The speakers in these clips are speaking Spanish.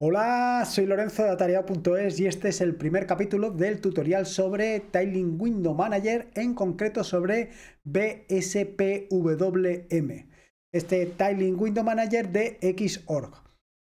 Hola, soy Lorenzo de Atareado.es y este es el primer capítulo del tutorial sobre Tiling Window Manager, en concreto sobre BSPWM, este Tiling Window Manager de Xorg.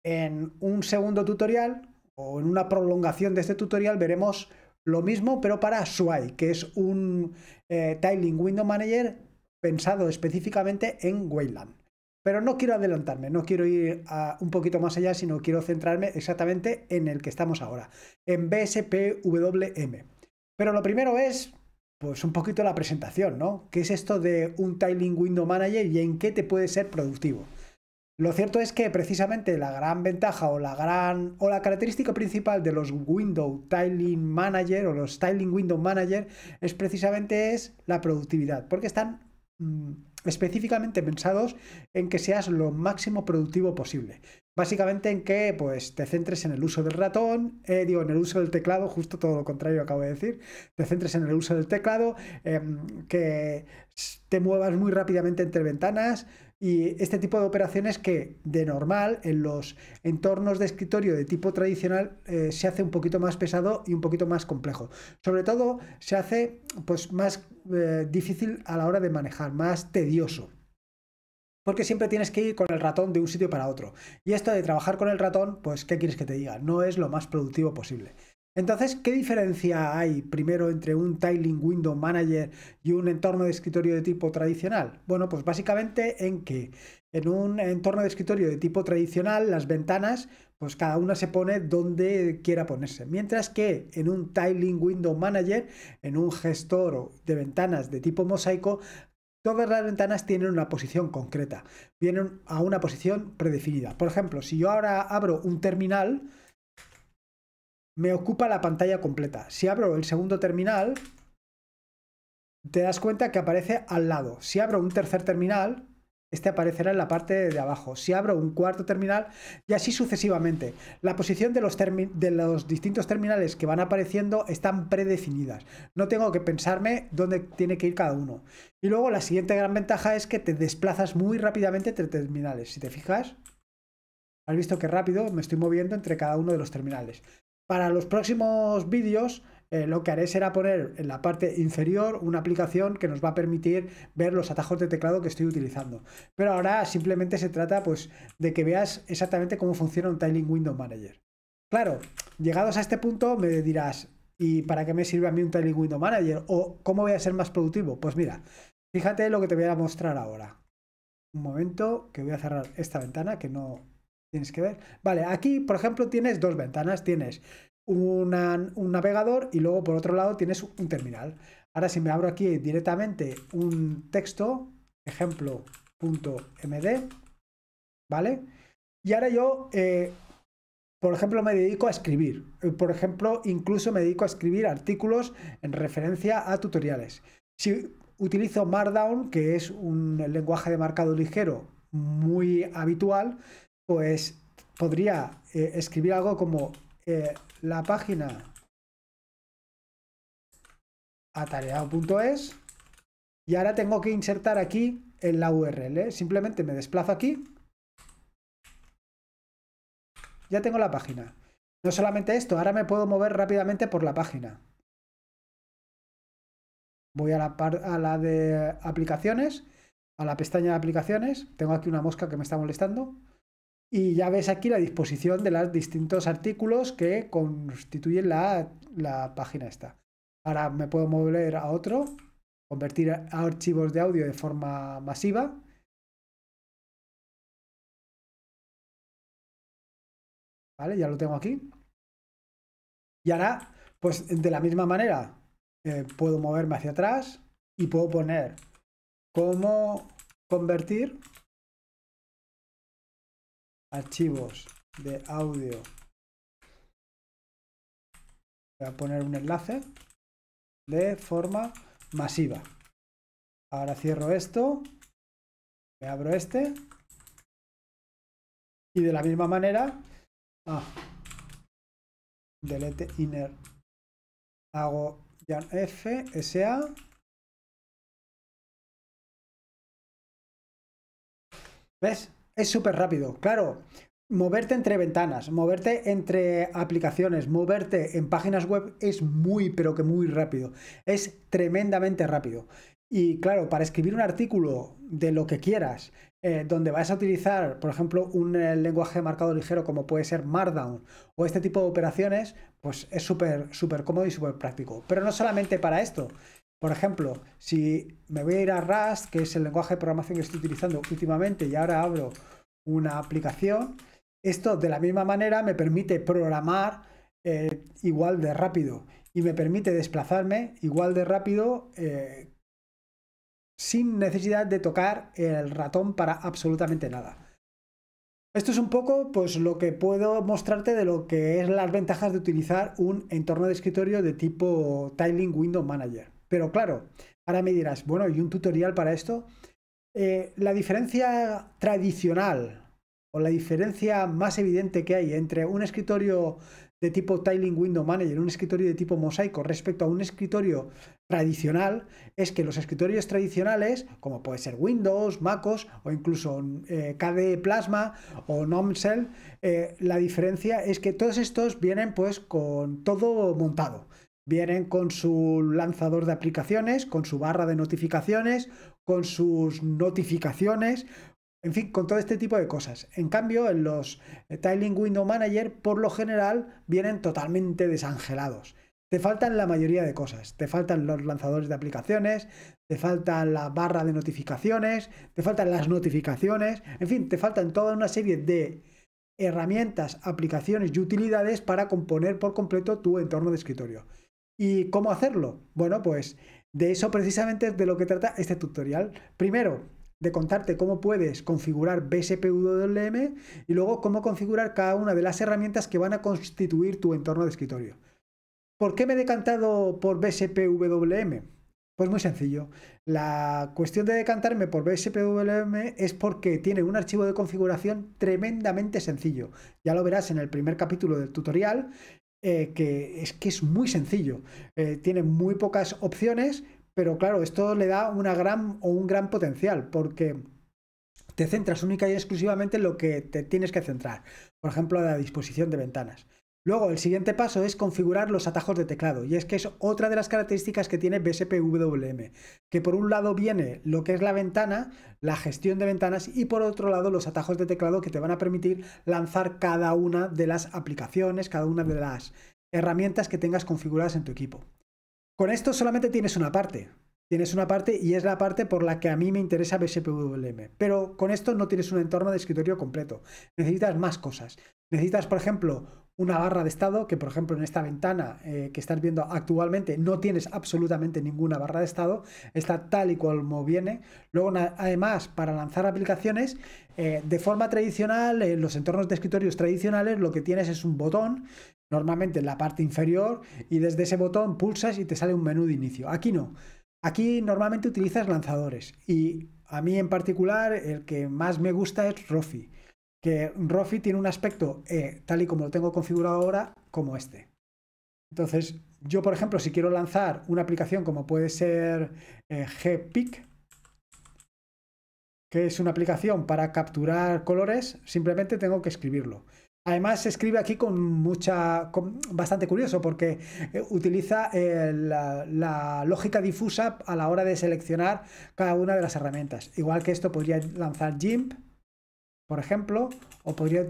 En un segundo tutorial o en una prolongación de este tutorial veremos lo mismo pero para sway, que es un eh, Tiling Window Manager pensado específicamente en Wayland. Pero no quiero adelantarme, no quiero ir un poquito más allá, sino quiero centrarme exactamente en el que estamos ahora, en BSPWM. Pero lo primero es, pues un poquito la presentación, ¿no? ¿Qué es esto de un Tiling Window Manager y en qué te puede ser productivo? Lo cierto es que precisamente la gran ventaja o la gran o la característica principal de los Window Tiling Manager o los Tiling Window Manager es precisamente es la productividad, porque están Mm, específicamente pensados en que seas lo máximo productivo posible. Básicamente en que pues, te centres en el uso del ratón, eh, digo, en el uso del teclado, justo todo lo contrario acabo de decir, te centres en el uso del teclado, em, que te muevas muy rápidamente entre ventanas y este tipo de operaciones que de normal en los entornos de escritorio de tipo tradicional eh, se hace un poquito más pesado y un poquito más complejo. Sobre todo se hace pues, más eh, difícil a la hora de manejar, más tedioso. Porque siempre tienes que ir con el ratón de un sitio para otro. Y esto de trabajar con el ratón, pues, ¿qué quieres que te diga? No es lo más productivo posible. Entonces, ¿qué diferencia hay primero entre un Tiling Window Manager y un entorno de escritorio de tipo tradicional? Bueno, pues básicamente en que en un entorno de escritorio de tipo tradicional las ventanas, pues cada una se pone donde quiera ponerse. Mientras que en un Tiling Window Manager, en un gestor de ventanas de tipo mosaico, Todas las ventanas tienen una posición concreta, vienen a una posición predefinida. Por ejemplo, si yo ahora abro un terminal, me ocupa la pantalla completa. Si abro el segundo terminal, te das cuenta que aparece al lado. Si abro un tercer terminal, este aparecerá en la parte de abajo. Si abro un cuarto terminal y así sucesivamente. La posición de los, de los distintos terminales que van apareciendo están predefinidas. No tengo que pensarme dónde tiene que ir cada uno. Y luego la siguiente gran ventaja es que te desplazas muy rápidamente entre terminales. Si te fijas, has visto que rápido me estoy moviendo entre cada uno de los terminales. Para los próximos vídeos eh, lo que haré será poner en la parte inferior una aplicación que nos va a permitir ver los atajos de teclado que estoy utilizando. Pero ahora simplemente se trata pues, de que veas exactamente cómo funciona un Tiling Window Manager. Claro, llegados a este punto me dirás, ¿y para qué me sirve a mí un Tiling Window Manager? ¿O cómo voy a ser más productivo? Pues mira, fíjate lo que te voy a mostrar ahora. Un momento, que voy a cerrar esta ventana que no Tienes que ver. Vale, aquí, por ejemplo, tienes dos ventanas. Tienes un navegador y luego por otro lado tienes un terminal. Ahora si me abro aquí directamente un texto, ejemplo.md, ¿vale? Y ahora yo, eh, por ejemplo, me dedico a escribir. Eh, por ejemplo, incluso me dedico a escribir artículos en referencia a tutoriales. Si utilizo Markdown, que es un lenguaje de marcado ligero muy habitual, pues podría eh, escribir algo como eh, la página atareado.es y ahora tengo que insertar aquí en la URL. Simplemente me desplazo aquí. Ya tengo la página. No solamente esto, ahora me puedo mover rápidamente por la página. Voy a la de aplicaciones, a la pestaña de aplicaciones. Tengo aquí una mosca que me está molestando. Y ya ves aquí la disposición de los distintos artículos que constituyen la, página esta. Ahora me puedo mover a otro, convertir a archivos de audio de forma masiva. Vale, ya lo tengo aquí. Y ahora, pues de la misma manera, eh, puedo moverme hacia atrás y puedo poner cómo convertir archivos de audio. Voy a poner un enlace de forma masiva. Ahora cierro esto, me abro este y de la misma manera, ah, delete inner, hago ya f, sa, ¿ves? es súper rápido. Claro, moverte entre ventanas, moverte entre aplicaciones, moverte en páginas web es muy, pero que muy rápido. Es tremendamente rápido. Y claro, para escribir un artículo de lo que quieras, eh, donde vas a utilizar, por ejemplo, un eh, lenguaje marcado ligero como puede ser Markdown o este tipo de operaciones, pues es súper, súper cómodo y súper práctico. Pero no solamente para esto, por ejemplo, si me voy a ir a Rust, que es el lenguaje de programación que estoy utilizando últimamente, y ahora abro una aplicación, esto de la misma manera me permite programar eh, igual de rápido y me permite desplazarme igual de rápido eh, sin necesidad de tocar el ratón para absolutamente nada. Esto es un poco pues, lo que puedo mostrarte de lo que es las ventajas de utilizar un entorno de escritorio de tipo Tiling Window Manager. Pero claro, ahora me dirás, bueno, ¿y un tutorial para esto? Eh, la diferencia tradicional o la diferencia más evidente que hay entre un escritorio de tipo Tiling Window Manager, un escritorio de tipo mosaico respecto a un escritorio tradicional, es que los escritorios tradicionales, como puede ser Windows, MacOS o incluso eh, KDE Plasma o NOMCell, eh, la diferencia es que todos estos vienen pues con todo montado. Vienen con su lanzador de aplicaciones, con su barra de notificaciones, con sus notificaciones, en fin, con todo este tipo de cosas. En cambio, en los eh, Tiling Window Manager, por lo general, vienen totalmente desangelados. Te faltan la mayoría de cosas. Te faltan los lanzadores de aplicaciones, te falta la barra de notificaciones, te faltan las notificaciones, en fin, te faltan toda una serie de herramientas, aplicaciones y utilidades para componer por completo tu entorno de escritorio. ¿Y cómo hacerlo? Bueno, pues de eso precisamente es de lo que trata este tutorial. Primero, de contarte cómo puedes configurar BSPWM y luego cómo configurar cada una de las herramientas que van a constituir tu entorno de escritorio. ¿Por qué me he decantado por BSPWM? Pues muy sencillo. La cuestión de decantarme por BSPWM es porque tiene un archivo de configuración tremendamente sencillo. Ya lo verás en el primer capítulo del tutorial eh, que es que es muy sencillo. Eh, tiene muy pocas opciones, pero claro, esto le da una gran o un gran potencial, porque te centras única y exclusivamente en lo que te tienes que centrar. Por ejemplo, la disposición de ventanas. Luego, el siguiente paso es configurar los atajos de teclado, y es que es otra de las características que tiene BSPWM, que por un lado viene lo que es la ventana, la gestión de ventanas, y por otro lado los atajos de teclado que te van a permitir lanzar cada una de las aplicaciones, cada una de las herramientas que tengas configuradas en tu equipo. Con esto solamente tienes una parte, tienes una parte y es la parte por la que a mí me interesa BSPWM. Pero con esto no tienes un entorno de escritorio completo. Necesitas más cosas. Necesitas, por ejemplo, una barra de estado que, por ejemplo, en esta ventana eh, que estás viendo actualmente no tienes absolutamente ninguna barra de estado, está tal y como viene. Luego, además, para lanzar aplicaciones, eh, de forma tradicional, en eh, los entornos de escritorios tradicionales, lo que tienes es un botón, normalmente en la parte inferior, y desde ese botón pulsas y te sale un menú de inicio. Aquí no. Aquí normalmente utilizas lanzadores y a mí en particular el que más me gusta es Rofi que Rofi tiene un aspecto eh, tal y como lo tengo configurado ahora, como este. Entonces, yo, por ejemplo, si quiero lanzar una aplicación como puede ser eh, GPIC, que es una aplicación para capturar colores, simplemente tengo que escribirlo. Además, se escribe aquí con mucha. bastante curioso, porque eh, utiliza eh, la, la, lógica difusa a la hora de seleccionar cada una de las herramientas. Igual que esto podría lanzar GIMP por ejemplo, o podría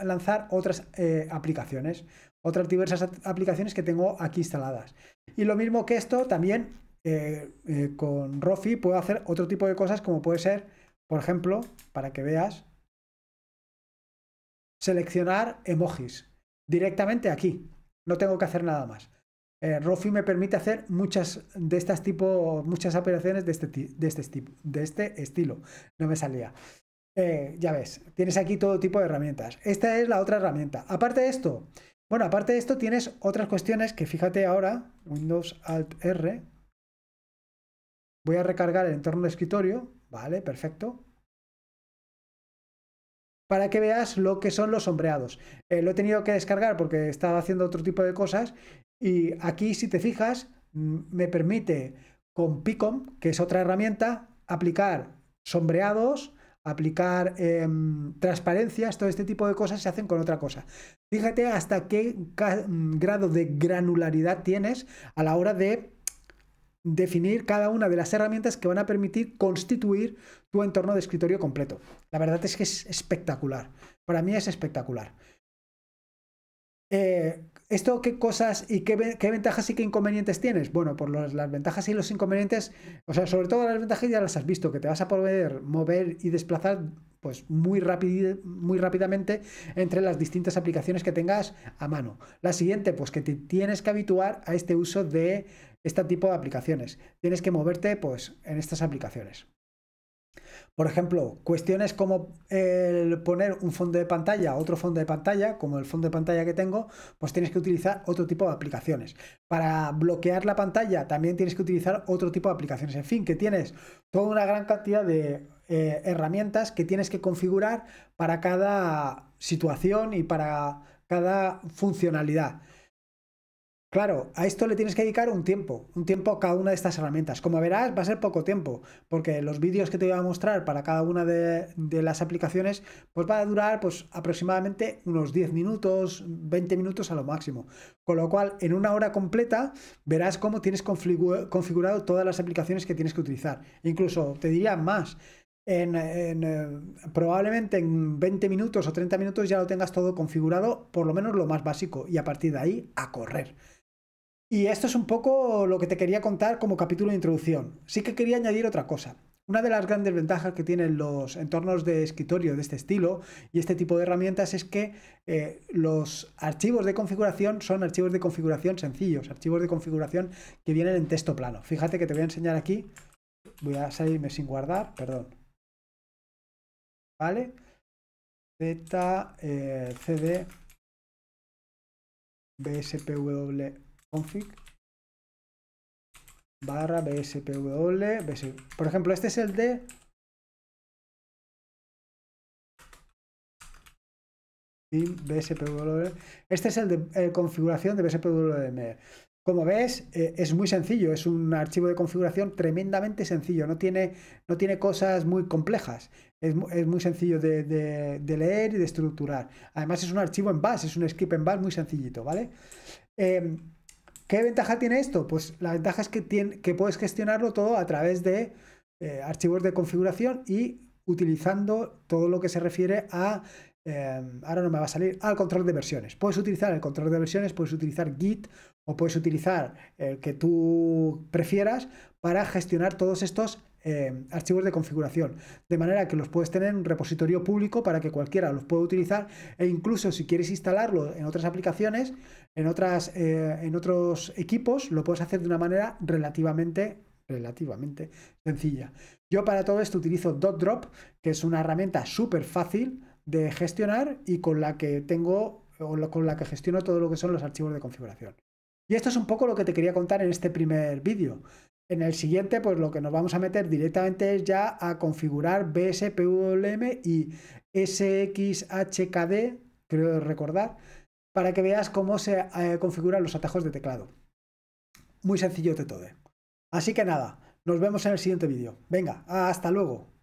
lanzar otras eh, aplicaciones, otras diversas aplicaciones que tengo aquí instaladas. Y lo mismo que esto, también eh, eh, con Rofi puedo hacer otro tipo de cosas como puede ser, por ejemplo, para que veas, seleccionar emojis directamente aquí. No tengo que hacer nada más. Rofi me permite hacer muchas de estas tipo, muchas operaciones de este, de este, de este estilo. No me salía. Eh, ya ves, tienes aquí todo tipo de herramientas. Esta es la otra herramienta. Aparte de esto, bueno, aparte de esto tienes otras cuestiones que fíjate ahora, Windows Alt R. Voy a recargar el entorno de escritorio, vale, perfecto. Para que veas lo que son los sombreados. Eh, lo he tenido que descargar porque estaba haciendo otro tipo de cosas y aquí si te fijas me permite con Picom, que es otra herramienta, aplicar sombreados aplicar em, transparencias, todo este tipo de cosas se hacen con otra cosa. Fíjate hasta qué mm, grado de granularidad tienes a la hora de definir cada una de las herramientas que van a permitir constituir tu entorno de escritorio completo. La verdad es que es espectacular. Para mí es espectacular. Eh, ¿Esto qué cosas y qué, ventajas y qué inconvenientes tienes? Bueno, por las ventajas y los inconvenientes, o sea, sobre todo las ventajas ya las has visto, que te vas a poder mover y desplazar pues muy, muy rápidamente entre las distintas aplicaciones que tengas a mano. La siguiente, pues que te tienes que habituar a este uso de este tipo de aplicaciones. Tienes que moverte pues en estas aplicaciones. Por ejemplo, cuestiones como el poner un fondo de pantalla, otro fondo de pantalla, como el fondo de pantalla que tengo, pues tienes que utilizar otro tipo de aplicaciones. Para bloquear la pantalla también tienes que utilizar otro tipo de aplicaciones. En fin, que tienes toda una gran cantidad de eh, herramientas que tienes que configurar para cada situación y para cada funcionalidad. Claro, a esto le tienes que dedicar un tiempo, un tiempo a cada una de estas herramientas. Como verás, va a ser poco tiempo, porque los vídeos que te voy a mostrar para cada una de, las aplicaciones, pues va a durar pues, aproximadamente unos 10 minutos, 20 minutos a lo máximo. Con lo cual, en una hora completa, verás cómo tienes configurado, todas las aplicaciones que tienes que utilizar. Incluso, te diría más, eh, probablemente en 20 minutos o 30 minutos ya lo tengas todo configurado, por lo menos lo más básico, y a partir de ahí a correr. Y esto es un poco lo que te quería contar como capítulo de introducción. Sí que quería añadir otra cosa. Una de las grandes ventajas que tienen los entornos de escritorio de este estilo y este tipo de herramientas es que eh, los archivos de configuración son archivos de configuración sencillos, archivos de configuración que vienen en texto plano. Fíjate que te voy a enseñar aquí. Voy a salirme sin guardar, perdón. ¿Vale? Z, eh, CD, BSPW config barra bspw, por ejemplo, este es el de bspw, este es el de eh, configuración de bspwm. Como ves, eh, es muy sencillo, es un archivo de configuración tremendamente sencillo, no tiene, no tiene cosas muy complejas, es, muy sencillo de, leer y de estructurar. Además es un archivo en base, es un script en base muy sencillito, ¿vale? Em, ¿Qué ventaja tiene esto? Pues la ventaja es que, puedes gestionarlo todo a través de eh, archivos de configuración y utilizando todo lo que se refiere a, em, ahora no me va a salir, al control de versiones. Puedes utilizar el control de versiones, puedes utilizar Git o puedes utilizar el que tú prefieras para gestionar todos estos Em, archivos de configuración, de manera que los puedes tener en un repositorio público para que cualquiera los pueda utilizar e incluso si quieres instalarlo en otras aplicaciones, en, otras, eh, en otros equipos, lo puedes hacer de una manera relativamente relativamente sencilla. Yo para todo esto utilizo DotDrop, que es una herramienta súper fácil de gestionar y con la que tengo o con la que gestiono todo lo que son los archivos de configuración. Y esto es un poco lo que te quería contar en este primer vídeo. En el siguiente, pues lo que nos vamos a meter directamente es ya a configurar BSPWM y SXHKD, creo recordar, para que veas cómo se eh, configuran los atajos de teclado. Muy sencillo de todo. Así que nada, nos vemos en el siguiente vídeo. Venga, hasta luego.